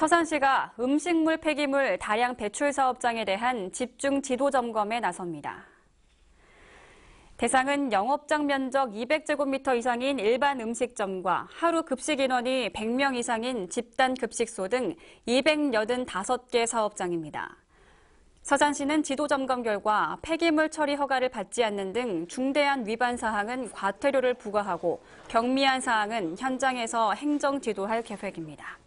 서산시가 음식물 폐기물 다량 배출 사업장에 대한 집중 지도 점검에 나섭니다. 대상은 영업장 면적 200제곱미터 이상인 일반 음식점과 하루 급식 인원이 100명 이상인 집단 급식소 등 285개 사업장입니다. 서산시는 지도 점검 결과 폐기물 처리 허가를 받지 않는 등 중대한 위반 사항은 과태료를 부과하고 경미한 사항은 현장에서 행정 지도할 계획입니다.